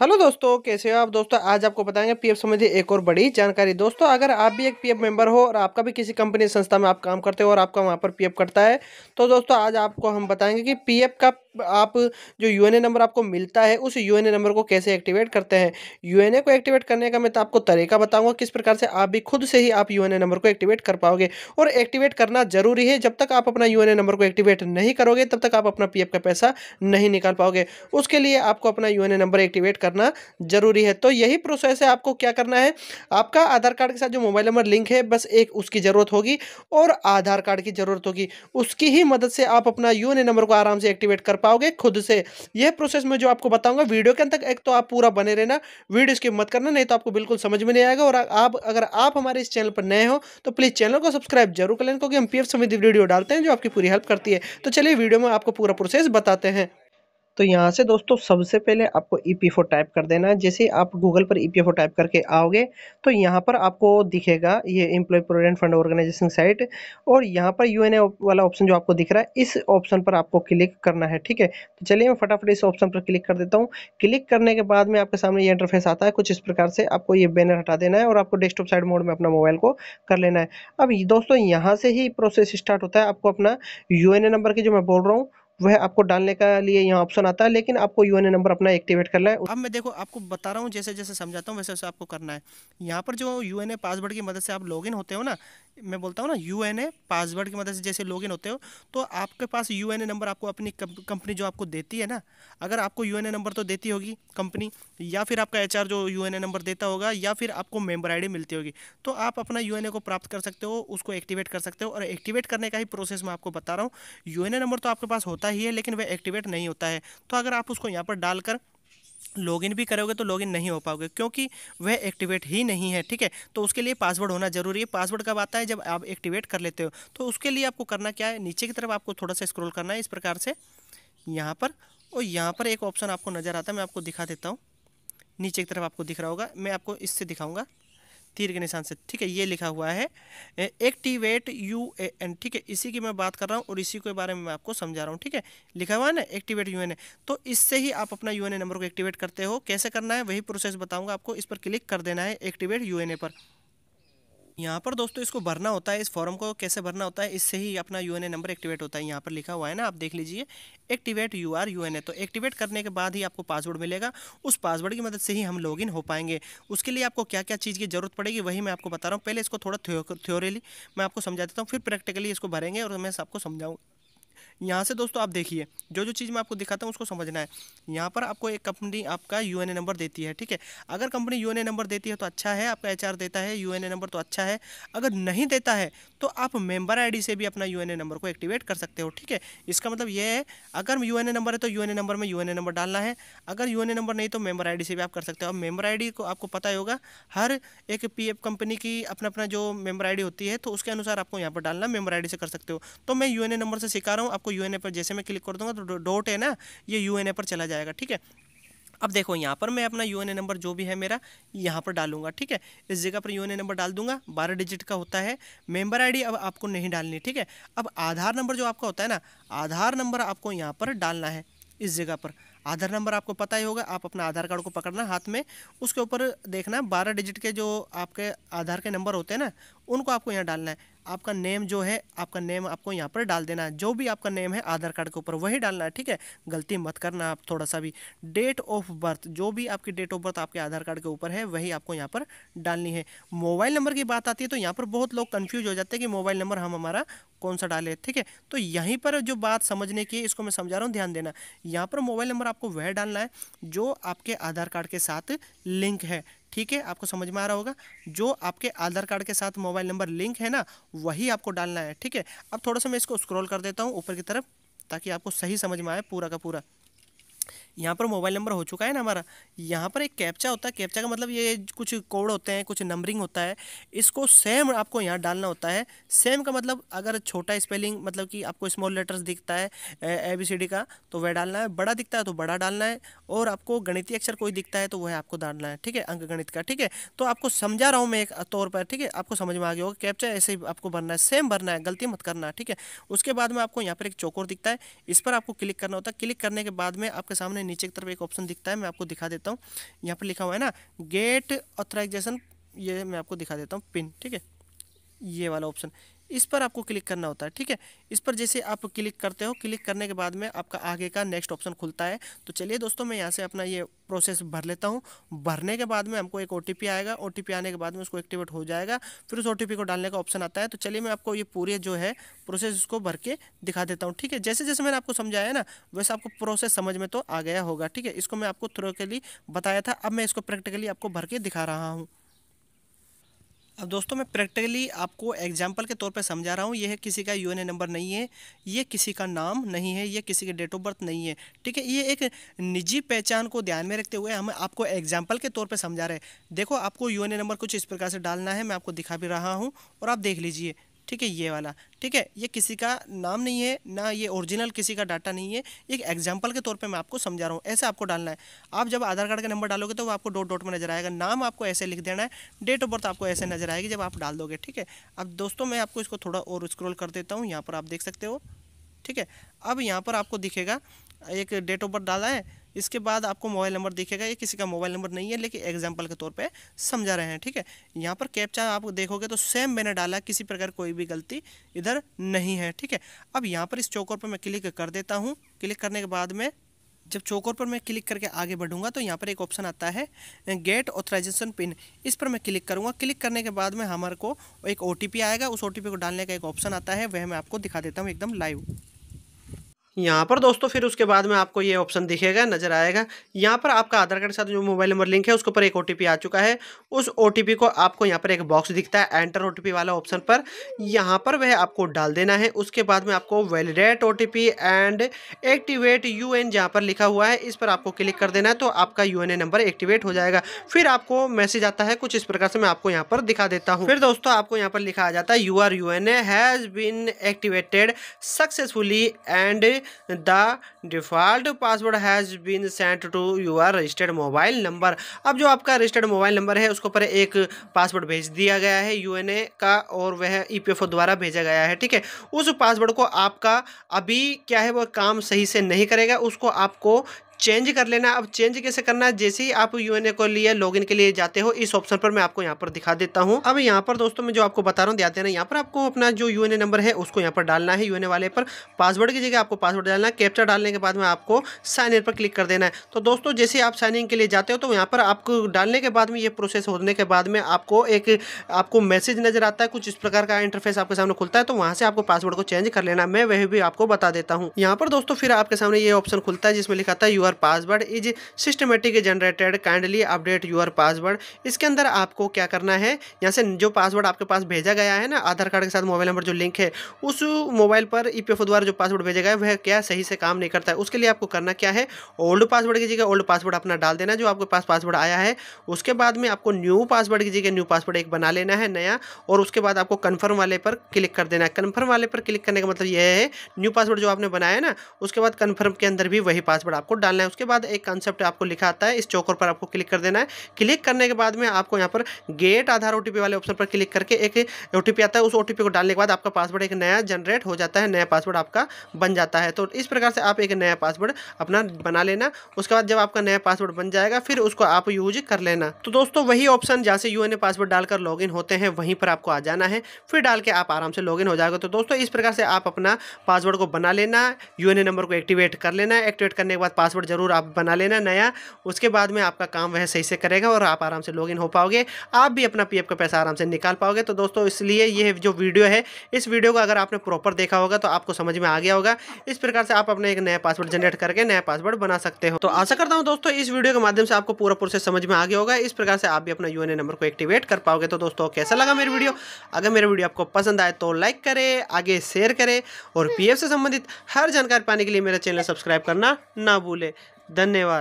hello दोस्तों कैसे हो आप दोस्तों आज आपको बताएंगे पीएफ संबंधी एक और बड़ी जानकारी दोस्तों अगर आप भी एक पीएफ मेंबर हो और आपका भी किसी कंपनी संस्था में आप काम करते हो और आपका वहाँ पर पीएफ कटता है तो दोस्तों आज आपको हम बताएंगे कि पीएफ का आप जो यू नंबर आपको मिलता है उस यू नंबर को कैसे एक्टिवेट करते हैं यू को एक्टिवेट करने का मैं तो आपको तरीका बताऊंगा किस प्रकार से आप भी खुद से ही आप यू नंबर को एक्टिवेट कर पाओगे और एक्टिवेट करना जरूरी है जब तक आप अपना यू नंबर को एक्टिवेट नहीं करोगे तब तक आप अपना पी का पैसा नहीं निकाल पाओगे उसके लिए आपको अपना यू नंबर एक्टिवेट करना जरूरी है तो यही प्रोसेस है आपको क्या करना है आपका आधार कार्ड के साथ जो मोबाइल नंबर लिंक है बस एक उसकी ज़रूरत होगी और आधार कार्ड की ज़रूरत होगी उसकी ही मदद से आप अपना यू नंबर को आराम से एक्टिवेट कर पाओगे खुद से यह प्रोसेस मैं जो आपको बताऊंगा वीडियो के अंत तक एक तो आप पूरा बने रहना वीडियो स्किप मत करना नहीं तो आपको बिल्कुल समझ में नहीं आएगा और आप अगर आप हमारे इस चैनल पर नए हो तो प्लीज़ चैनल को सब्सक्राइब जरूर कर लेना क्योंकि हम पी एफ वीडियो डालते हैं जो आपकी पूरी हेल्प करती है तो चलिए वीडियो में आपको पूरा प्रोसेस बताते हैं तो यहाँ से दोस्तों सबसे पहले आपको ई पी टाइप कर देना है जैसे आप गूगल पर ई पी टाइप करके आओगे तो यहाँ पर आपको दिखेगा ये employ provident fund organisation site और यहाँ पर यू वाला ऑप्शन जो आपको दिख रहा है इस ऑप्शन पर आपको क्लिक करना है ठीक है तो चलिए मैं फटाफट इस ऑप्शन पर क्लिक कर देता हूँ क्लिक करने के बाद में आपके सामने ये इंटरफेस आता है कुछ इस प्रकार से आपको ये बैनर हटा देना है और आपको डेस्कटॉप साइड मोड में अपना मोबाइल को कर लेना है अब दोस्तों यहाँ से ही प्रोसेस स्टार्ट होता है आपको अपना यू नंबर की जो मैं बोल रहा हूँ वह आपको डालने का लिए यहाँ ऑप्शन आता है लेकिन आपको यू नंबर अपना एक्टिवेट करना है अब मैं देखो आपको बता रहा हूँ जैसे जैसे समझाता हूँ वैसे वैसे आपको करना है यहाँ पर जो यू पासवर्ड की मदद से आप लॉगिन होते हो ना मैं बोलता हूँ ना यू पासवर्ड की मदद से जैसे लॉगिन होते हो तो आपके पास यू नंबर आपको अपनी कंपनी जो आपको देती है ना अगर आपको यू नंबर तो देती होगी कंपनी या फिर आपका एच जो यू नंबर देता होगा या फिर आपको मेम्बर आई मिलती होगी तो आप अपना यू को प्राप्त कर सकते हो उसको एक्टिवेट कर सकते हो और एक्टिवेट करने का ही प्रोसेस मैं आपको बता रहा हूँ यू नंबर तो आपके पास होता होता ही है लेकिन वह एक्टिवेट नहीं होता है तो अगर आप उसको यहाँ पर डालकर लॉगिन भी करोगे तो लॉगिन नहीं हो पाओगे क्योंकि वह एक्टिवेट ही नहीं है ठीक है तो उसके लिए पासवर्ड होना जरूरी है पासवर्ड कब आता है जब आप एक्टिवेट कर लेते हो तो उसके लिए आपको करना क्या है नीचे की तरफ आपको थोड़ा सा स्क्रॉल करना है इस प्रकार से यहाँ पर और यहाँ पर एक ऑप्शन आपको नज़र आता है मैं आपको दिखा देता हूँ नीचे की तरफ आपको दिख रहा होगा मैं आपको इससे दिखाऊँगा तीर के निशान से ठीक है ये लिखा हुआ है एक्टिवेट यू ए एन ठीक है इसी की मैं बात कर रहा हूँ और इसी के बारे में मैं आपको समझा रहा हूँ ठीक है लिखा हुआ है ना एक्टिवेट यू एन ए तो इससे ही आप अपना यू एन ए नंबर को एक्टिवेट करते हो कैसे करना है वही प्रोसेस बताऊँगा आपको इस पर क्लिक कर देना है एक्टिवेट यू एन ए पर यहाँ पर दोस्तों इसको भरना होता है इस फॉर्म को कैसे भरना होता है इससे ही अपना यू नंबर एक्टिवेट होता है यहाँ पर लिखा हुआ है ना आप देख लीजिए एक्टिवेट यू आर यू तो एक्टिवेट करने के बाद ही आपको पासवर्ड मिलेगा उस पासवर्ड की मदद से ही हम लॉग हो पाएंगे उसके लिए आपको क्या क्या चीज़ की ज़रूरत पड़ेगी वही मैं आपको बता रहा हूँ पहले इसको थोड़ा थ्योरेली मैं आपको समझा देता हूँ फिर प्रैक्टिकली इसको भरेंगे और मैं आपको समझाऊँ यहाँ से दोस्तों आप देखिए जो जो चीज़ मैं आपको दिखाता हूँ उसको समझना है यहाँ पर आपको एक कंपनी आपका यू नंबर देती है ठीक है अगर कंपनी यू नंबर देती है तो अच्छा है आपका एच देता है यू नंबर तो अच्छा है अगर नहीं देता है तो आप मेम्बर आई से भी अपना यू नंबर को एक्टिवेट कर सकते हो ठीक है इसका मतलब यह है अगर यू नंबर है तो यू नंबर में यू नंबर डालना है अगर यू नंबर नहीं तो मेम्बर आई से भी आप कर सकते हो अब मेम्बर आई को आपको पता ही होगा हर एक पी कंपनी की अपना अपना जो मेम्बर आई होती है तो उसके अनुसार आपको यहाँ पर डालना मेम्बर आई से कर सकते हो तो मैं यू नंबर से सिखा रहा हूँ आपको यू पर जैसे मैं क्लिक कर दूंगा तो डॉट है ना ये यू पर चला जाएगा ठीक है अब देखो यहाँ पर मैं अपना यू नंबर जो भी है मेरा यहाँ पर डालूंगा ठीक है इस जगह पर यू नंबर डाल दूंगा बारह डिजिट का होता है मेंबर आईडी अब आपको नहीं डालनी ठीक है अब आधार नंबर जो आपका होता है ना आधार नंबर आपको यहाँ पर डालना है इस जगह पर आधार नंबर आपको पता ही होगा आप अपना आधार कार्ड को पकड़ना हाथ में उसके ऊपर देखना बारह डिजिट के जो आपके आधार के नंबर होते हैं ना उनको आपको यहाँ डालना है आपका नेम जो है आपका नेम आपको यहाँ पर डाल देना है जो भी आपका नेम है आधार कार्ड के ऊपर वही डालना है ठीक है गलती मत करना आप थोड़ा सा भी डेट ऑफ बर्थ जो भी आपकी डेट ऑफ बर्थ आपके आधार कार्ड के ऊपर है वही आपको यहाँ पर डालनी है मोबाइल नंबर की बात आती है तो यहाँ पर बहुत लोग कन्फ्यूज हो जाते हैं कि मोबाइल नंबर हम हमारा कौन सा डाले ठीक है तो यहीं पर जो बात समझने की इसको मैं समझा रहा हूँ ध्यान देना यहाँ पर मोबाइल नंबर आपको वह डालना है जो आपके आधार कार्ड के साथ लिंक है ठीक है आपको समझ में आ रहा होगा जो आपके आधार कार्ड के साथ मोबाइल नंबर लिंक है ना वही आपको डालना है ठीक है अब थोड़ा सा मैं इसको स्क्रॉल कर देता हूँ ऊपर की तरफ ताकि आपको सही समझ में आए पूरा का पूरा यहाँ पर मोबाइल नंबर हो चुका है ना हमारा यहाँ पर एक कैप्चा होता है कैप्चा का मतलब ये कुछ कोड होते हैं कुछ नंबरिंग होता है इसको सेम आपको यहाँ डालना होता है सेम का मतलब अगर छोटा स्पेलिंग मतलब कि आपको स्मॉल लेटर्स दिखता है ए बी सी डी का तो वह डालना है बड़ा दिखता है तो बड़ा डालना है और आपको गणितीय अक्षर कोई दिखता है तो वह आपको डालना है ठीक है अंक गणित का ठीक है तो आपको समझा रहा हूँ मैं एक तौर पर ठीक है आपको समझ में आ गया होगा कैप्चा ऐसे ही आपको भरना है सेम भरना है गलती मत करना ठीक है उसके बाद में आपको यहाँ पर एक चौकोर दिखता है इस पर आपको क्लिक करना होता है क्लिक करने के बाद में आपके सामने में नीचे की तरफ एक ऑप्शन दिखता है मैं आपको दिखा देता हूँ यहाँ पर लिखा हुआ है ना गेट ऑथराइजेशन ये मैं आपको दिखा देता हूँ पिन ठीक है ये वाला ऑप्शन इस पर आपको क्लिक करना होता है ठीक है इस पर जैसे आप क्लिक करते हो क्लिक करने के बाद में आपका आगे का नेक्स्ट ऑप्शन खुलता है तो चलिए दोस्तों मैं यहाँ से अपना ये प्रोसेस भर लेता हूँ भरने के बाद में हमको एक ओ आएगा ओ आने के बाद में उसको एक्टिवेट हो जाएगा फिर उस ओ को डालने का ऑप्शन आता है तो चलिए मैं आपको ये पूरे जो है प्रोसेस उसको भर के दिखा देता हूँ ठीक है जैसे जैसे मैंने आपको समझाया ना वैसे आपको प्रोसेस समझ में तो आ गया होगा ठीक है इसको मैं आपको थ्रो बताया था अब मैं इसको प्रैक्टिकली आपको भर के दिखा रहा हूँ अब दोस्तों मैं प्रैक्टिकली आपको एग्जाम्पल के तौर पर समझा रहा हूँ यह किसी का यूएनए नंबर नहीं है ये किसी का नाम नहीं है ये किसी की डेट ऑफ बर्थ नहीं है ठीक है ये एक निजी पहचान को ध्यान में रखते हुए हम आपको एग्जाम्पल के तौर पर समझा रहे हैं देखो आपको यूएनए नंबर कुछ इस प्रकार से डालना है मैं आपको दिखा भी रहा हूँ और आप देख लीजिए ठीक है ये वाला ठीक है ये किसी का नाम नहीं है ना ये ओरिजिनल किसी का डाटा नहीं है एक एग्जाम्पल के तौर पे मैं आपको समझा रहा हूँ ऐसे आपको डालना है आप जब आधार कार्ड का नंबर डालोगे तो वो आपको डॉट डॉट में नजर आएगा नाम आपको ऐसे लिख देना है डेट ऑफ बर्थ आपको ऐसे नजर आएगी जब आप डाल दोगे ठीक है अब दोस्तों मैं आपको इसको थोड़ा और स्क्रोल कर देता हूँ यहाँ पर आप देख सकते हो ठीक है अब यहाँ पर आपको दिखेगा एक डेट ऑफ बर्थ डाला है इसके बाद आपको मोबाइल नंबर दिखेगा ये किसी का मोबाइल नंबर नहीं है लेकिन एग्जाम्पल के तौर पर समझा रहे हैं ठीक है यहाँ पर कैप्चा आप देखोगे तो सेम मैंने डाला किसी प्रकार कोई भी गलती इधर नहीं है ठीक है अब यहाँ पर इस चौकोर पर मैं क्लिक कर देता हूँ क्लिक करने के बाद में जब चौकोर पर मैं क्लिक करके आगे बढ़ूंगा तो यहाँ पर एक ऑप्शन आता है गेट ऑथराइजेशन पिन इस पर मैं क्लिक करूँगा क्लिक करने के बाद में हमारे को एक ओ आएगा उस ओ को डालने का एक ऑप्शन आता है वह मैं आपको दिखा देता हूँ एकदम लाइव यहाँ पर दोस्तों फिर उसके बाद में आपको ये ऑप्शन दिखेगा नजर आएगा यहाँ पर आपका आधार कार्ड के साथ जो मोबाइल नंबर लिंक है उसके ऊपर एक ओ आ चुका है उस ओ को आपको यहाँ पर एक बॉक्स दिखता है एंटर ओ वाला ऑप्शन पर यहाँ पर वह आपको डाल देना है उसके बाद में आपको वैलिडेट ओ एंड एक्टिवेट यू एन जहाँ पर लिखा हुआ है इस पर आपको क्लिक कर देना है तो आपका यू नंबर एक्टिवेट हो जाएगा फिर आपको मैसेज आता है कुछ इस प्रकार से मैं आपको यहाँ पर दिखा देता हूँ फिर दोस्तों आपको यहाँ पर लिखा आ जाता है U R U N has been activated successfully and the default password has been sent to your registered mobile number अब जो आपका रजिस्टर्ड मोबाइल नंबर है उसके ऊपर एक पासवर्ड भेज दिया गया है यू का और वह ई द्वारा भेजा गया है ठीक है उस पासवर्ड को आपका अभी क्या है वह काम सही से नहीं करेगा उसको आपको चेंज कर लेना अब चेंज कैसे करना है जैसे ही आप यू को लिए लॉगिन के लिए जाते हो इस ऑप्शन पर मैं आपको यहाँ पर दिखा देता हूँ अब यहाँ पर दोस्तों मैं जो आपको बता रहा हूँ ध्यान देना यहाँ पर आपको अपना जो यू नंबर है उसको यहाँ पर डालना है यू वाले पर पासवर्ड की जगह आपको पासवर्ड डालना है कैप्चर डालने के बाद में आपको साइन इन पर क्लिक कर देना है तो दोस्तों जैसे आप साइन इन के लिए जाते हो तो यहाँ पर आपको डालने के बाद में ये प्रोसेस होने के बाद में आपको एक आपको मैसेज नजर आता है कुछ इस प्रकार का इंटरफेस आपके सामने खुलता है तो वहाँ से आपको पासवर्ड को चेंज कर लेना मैं वह भी आपको बता देता हूँ यहाँ पर दोस्तों फिर आपके सामने ये ऑप्शन खुलता है जिसमें लिखाता है you your password is systematic generated kindly update your password इसके अंदर आपको क्या करना है यहाँ से जो पासवर्ड आपके पास भेजा गया है ना आधार कार्ड के साथ मोबाइल नंबर जो लिंक है उस मोबाइल पर ई e द्वारा जो पासवर्ड भेजा गया है वह क्या सही से काम नहीं करता है उसके लिए आपको करना क्या है ओल्ड पासवर्ड की जगह ओल्ड पासवर्ड अपना डाल देना जो आपके पास पासवर्ड आया है उसके बाद में आपको न्यू पासवर्ड की जगह न्यू पासवर्ड एक बना लेना है नया और उसके बाद आपको कन्फर्म वाले पर क्लिक कर देना है कन्फर्म वाले पर क्लिक करने का मतलब यह है न्यू पासवर्ड जो आपने बनाया ना उसके बाद कन्फर्म के अंदर भी वही पासवर्ड आपको डालना है उसके बाद एक कंसेप्ट आपको लिखा आता है इस चौकर पर आपको क्लिक कर देना है क्लिक करने के बाद में आपको यहाँ पर गेट आधार ओ वाले ऑप्शन पर क्लिक करके एक ओ आता है उस ओ को डालने के बाद आपका पासवर्ड एक नया जनरेट हो जाता है नया पासवर्ड आपका बन जाता है तो इस प्रकार से आप एक नया पासवर्ड अपना बना लेना उसके बाद जब आपका नया पासवर्ड बन जाएगा फिर उसको आप यूज कर लेना तो दोस्तों वही ऑप्शन जहाँ से यू पासवर्ड डालकर लॉग होते हैं वहीं पर आपको आ जाना है फिर डाल के आप आराम से लॉग हो जाएगा तो दोस्तों इस प्रकार से आप अपना पासवर्ड को बना लेना यू नंबर को एक्टिवेट कर लेना एक्टिवेट करने के बाद पासवर्ड पासवर्ड ज़रूर आप बना लेना नया उसके बाद में आपका काम वह सही से करेगा और आप आराम से लॉग हो पाओगे आप भी अपना पी का पैसा आराम से निकाल पाओगे तो दोस्तों इसलिए ये जो वीडियो है इस वीडियो को अगर आपने प्रॉपर देखा होगा तो आपको समझ में आ गया होगा इस प्रकार से आप अपने एक नया पासवर्ड जनरेट करके नया पासवर्ड बना सकते हो तो आशा करता हूँ दोस्तों इस वीडियो के माध्यम से आपको पूरा प्रोसेस समझ में आ गया होगा इस प्रकार से आप भी अपना यू नंबर को एक्टिवेट कर पाओगे तो दोस्तों कैसा लगा मेरी वीडियो अगर मेरे वीडियो आपको पसंद आए तो लाइक करे आगे शेयर करें और पीएफ से संबंधित हर जानकारी पाने के लिए मेरा चैनल सब्सक्राइब करना ना भूलें धन्यवाद